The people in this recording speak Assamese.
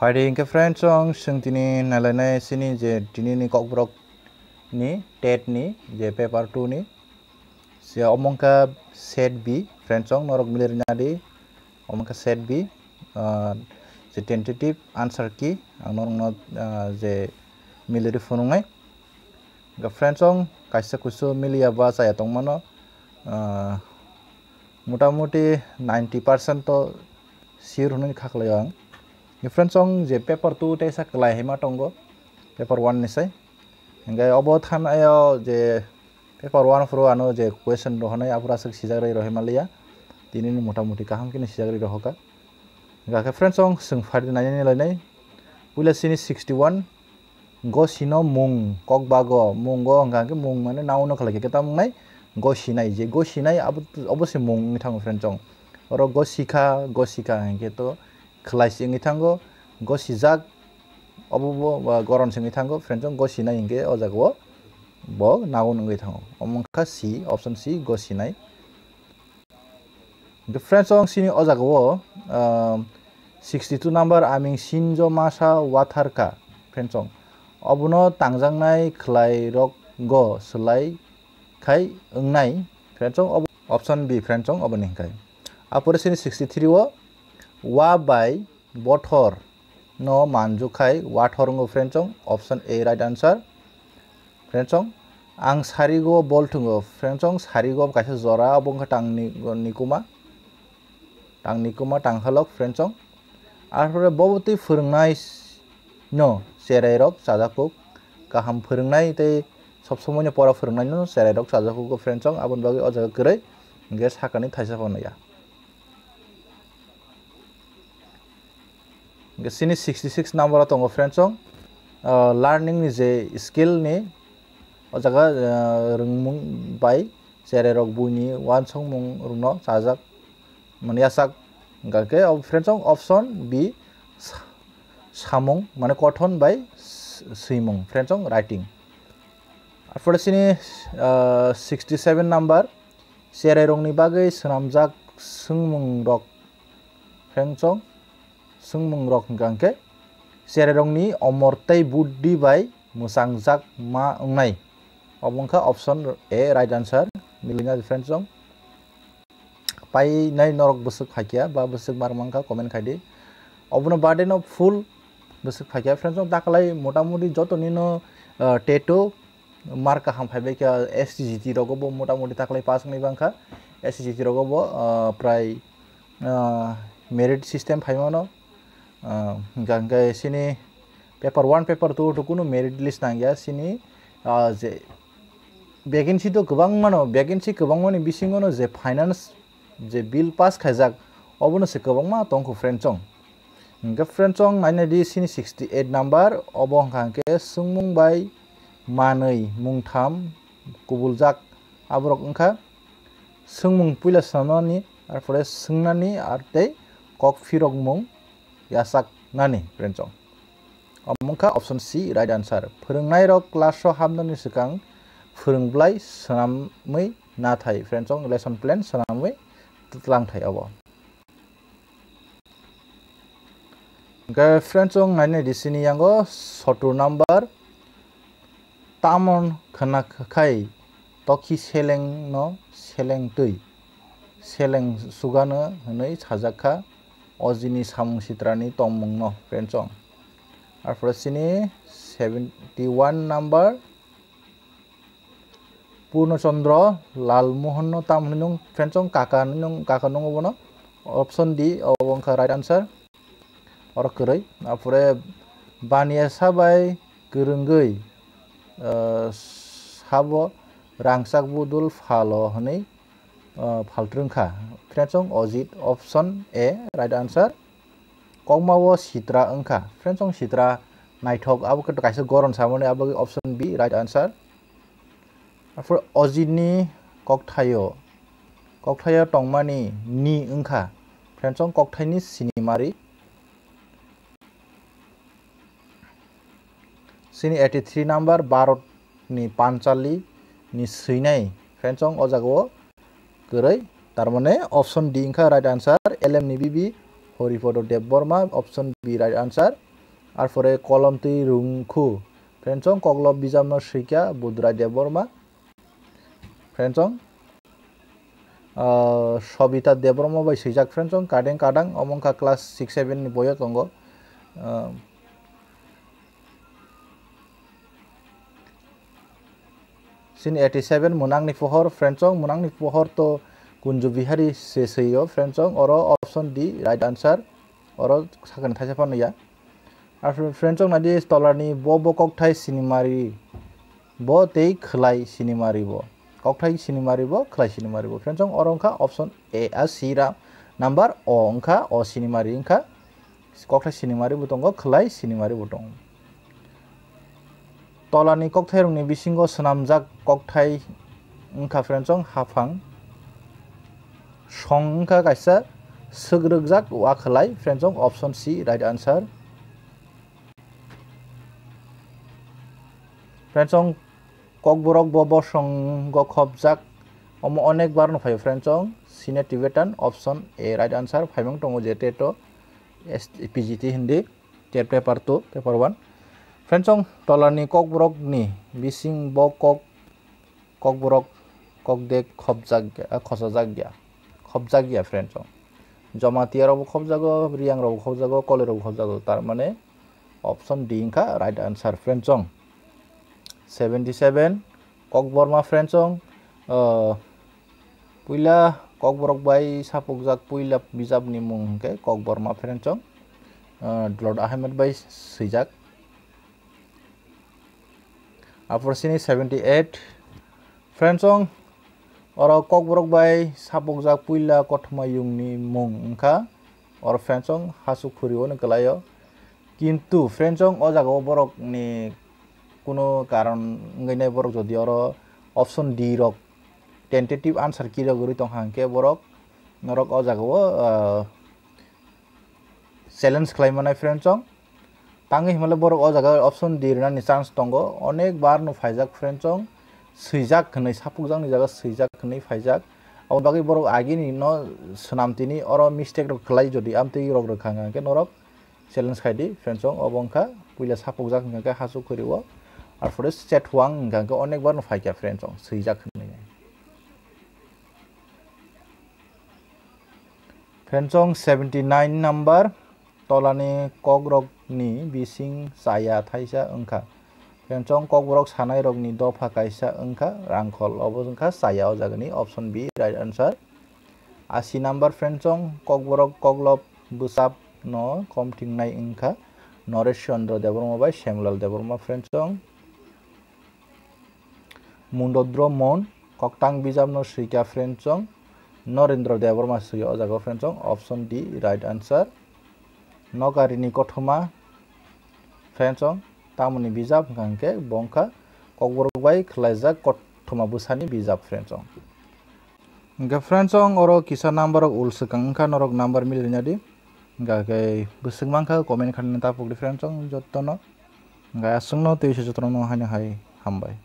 Fighting ke friend song sing tini nalana sini je tini ni kok brok ni tet ni je paper tu ni sia omong ka set B friend song norok milir nyadi omong ka set B eh, je tentative answer ki ang norong not eh, je milir funungai ga friend song kaisa kusu milia ba saya tong mano eh, muta-muti 90% to sir sure হয়ে yang different song je paper 2 te sa kala hema tongo paper 1 nisai enga obo than ayo je paper 1 fro ano je question ro hanai apura sak sijagre rohimalia tinin mota moti kaham kin sijagre rohoka enga ka friend song sung phar na ni lai nai pula sini 61 go sino mung kok bago mung go anga ke mung mane nauno khala ke ta mung nai go sinai je go sinai abu obose mung ni thang friend song ro go sikha go sikha enge to खलाइसि ओङै थांगौ गसि जाग अबो गरन सिङै थांगौ फ्रेन्डजों गसिनाय हिंगे अजागौ ब नागौ नङै थाङो अमुखा सि अपसन सि गसिनाय फ्रेन्डस अं सिनि अजागौ सिक्सटि टु नाम्बार आमिं सिनजो मासा वाथारका फ्रेन्डसं अबुन तांजांनाय खलाइ रग ग सोलाय खाय ओंनाय फ्रेन्डसं अपसन बि फ्रेन्डसं अबनि हिंखाय आपरेसिनि सिक्सटि थ्रिअ ৱা বাই বথৰ ন মানজোখাই ৱা ঠৰঙো friends option A right answer friends আং চাৰিগ বল ঠুঙ ফ্ৰেঞ্চ চাৰিগ কাছে জৰা অবংখ টাং নিকুমা টাং নিকুমা টাংহালক ফ্ৰেঞ্চ আৰু ববতী ফুৰুংনাই ন চেৰাই ৰক চাজাকুক গাহাম ফুৰুংনাই তেই সবসময়নি পড়া ফোৰনাই চেৰাই ডক সাজাকু ফ্ৰেন্ড সঙ্গ আবন বাকি অজাগ কৰে গে সাকানি থাইসা পানা सिनि सिक्सटी सिक्स नम्बर दङ फ्रेन्डसं लार्निंनि जे स्किलनि जागा रोंमुं बाय जेरै रग बुनि वान सं मुं रुंन जाजाग माने आसाग गाके फ्रेन्डसं अपसन बि सामुं माने कथन बाय सैमुं फ्रेन्डसं राइटिं आरफोर सिनि सिक्सटी सेभेन नम्बर सेराइरंनि बागै सोनामजाग सोंमुं रग फ्रेन्डसं सोंमों रखनगांके सेरेरोंनि अमरतै बुद्धि बाय मुसांगजाक मा उंनाय अबंखा ऑप्शन ए राइट आन्सर मिलिना डिफरेंस जों पाइ नै नरक बसु खाखिया बा बसु मारमांका कमेन्ट खाइदि अबुनो बार्थडेन अफ फुल बसु खाखिया फ्रेंड्स जों दाखलाय मोटामुदि जतो निनो टेटो मार्क हम फाइबे के एसजीटी रगबो मोटामुदि दाखलाय पास नै बांका एसजीटी रगबो प्राय मेरिट सिस्टम फाइमानो gangai sini paper 1 paper 2 tukunu merit list nangya sini je vacancy to gobang mano vacancy gobang mani bisingono je finance je bill pass khaijak obono se gobangma tongko friend chong hingka friend chong aina di sini 68 number obo hangke sungmung bai manui mungtham kubuljak abrok ongkha sungmung puila sanani ar pore sungnani ar tei কক ফিরক মুং yasak nani prenchong amukha option c right answer phurungnai ro class ro hamnani sikang phurungblai sanamai nathai prenchong lesson plan sanamai tlang thai abo ga prenchong nani disini yango soto number tamon khana khai toki seleng no seleng tui seleng sugana hnoi chajakha अजिनि सामुं सित्रानि तंमुं न क्रेनचं আর ফরাসিনি seventy one number Purnachandra Lalmohan তামহিনং ফ্রেনচং কাকা নং কাকা নব ন অপশন ডি অবংখা রাইট আনসার অর কरै আপরে বানিয়া সাবাই গরঙ্গৈ সাব রাংসাক বদল ফালো হनै ফাল্টুংখা ফ্ৰেণ্ডছ অং Ajit option A right answer কংমাৱ চিত্ৰা অংখা ফ্ৰেণ্ডছ অং চিত্ৰা নাইথক আৰু কাইছে গৰম চামনে আৰু অপশ্যন বি ৰাইট আনচাৰ তাৰ অজিতনি ককঠায় ককঠায় টংমানি নি অংখা ফ্ৰেণ্ডছ অং ককঠাইনি চিনেমাৰি চিনি এইটি থ্ৰী নাম্বাৰ বাৰতনি পাঞ্চালিনি চৈনাই ফ্ৰেণ্ডছ অং অজাগ' गोरै তার মানে অপশন ডি ইংখা রাইট আনসার এল এম নিবি B Haripada Debbarma option B right answer আর পরে কলমটি রুংখু ফ্রেন্ডসং কগলব বিজাম শিকা দেব বর্মা ফ্রেন্ডসং সবিতা দেববর্মা বাই সিজাক ফ্রেন্ডসং কাডেং কাডাং অমংখা ক্লাস সিক্স সেভেন বইয় তঙ্গ सिन एटी सेभेन मुनांनि पोहर फ्रेन्सं मुनांनि पोहर त कुन्जु बिहारि से सैयो फ्रेन्सं अर अपसन डि राइट आन्सार अर साखानि थाइसा फानैया आर फ्रेन्सं नादि स्टलारनि ब बकथाइ सिनेमारि ब तै खोलाइ सिनेमारि ब ककथाइ सिनेमारि ब खोलाइ सिनेमारि ब फ्रेन्सं अर ओंखा अपसन ए आ सि रा नाम्बार अ ओंखा अ सिनेमारि ओंखा ककथाइ सिनेमारि ब दङ खोलाइ सिनेमारि ब दङ তলাनि ककथाइरुंनि बिसिङाव सोनामजाक ककथाइ ओंखा फ्रेन्सं हाफां सं ओंखा काइसा सोग्रोगजाक वाखलाइ फ्रेन्सं अपसन सि राइट आन्सार फ्रेन्सं ককবরক বব খবজাক অম অনেকবার নফাই ফ্রেন্সং সিনে Tibetan option A right answer ফাইভং টঙ্গো যে টেটো S PGT Hindi TET paper two paper one Fencong tolani kok brok ni bising bo kok kok brok kok de khob jag khosa jag ya khob jag ya jomati ya rob khob jago riang rob khob jago kole rob khob jago tar mane option d ka right answer fencong 77 kok borma fencong uh, puila kok brok bai sapuk jak puila bijab ni mung ke kok borma fencong uh, lord ahmed bai sijak upper sini 78 friendsong or kok borok bai sapok jak puila kotma yung ni mong ka or friendsong hasuk khuri on kalayo kintu friendsong o jak borok ni kuno karon ngaina borok jodi or option d rok tentative answer ki ro gori tong hanke borok norok o jak o challenge climb on a friendsong tangi himale borok o jaga option dirna ni chance tongo onek bar no faijak franchong suijak khnai sapukjang ni jaga suijak khnai faijak aw bagi borok agi ni no sunamtini oro mistake rok khlai jodi amte rok rok khanga ke norok challenge khaidi franchong obongkha puila sapukjak ni ka hasu koriwo ar pore set wang ga ga onek bar no faijak franchong suijak khnai Fencong 79 number, tolani kogrok ni bising saya thaisa unka. Pian chong kok borok sanai rok ni dofa kaisa unka rangkol obo unka saya o jagani option B right answer. Asi number friend chong kok borok kok lop busap no kom ting nai unka. Noresh Chandra Devarma by Shemlal Devarma friend chong. Mundodro Mon Koktang Bijam no Shrika friend chong. Norendra Devarma Suyo Jago friend chong option D right answer. Nogari Nikotuma Fanchong, Tamuni Bizap, Ganke, Bonka, Ogurwai, Klaza, Kotomabusani Bizap, Fanchong. Ga Fanchong or Kisa number of Ulsakankan or number millionadi Gake Busimanka, Communicant of the Fanchong, Jotono Gasuno, Tisha Jotono Hanahai, Hambai.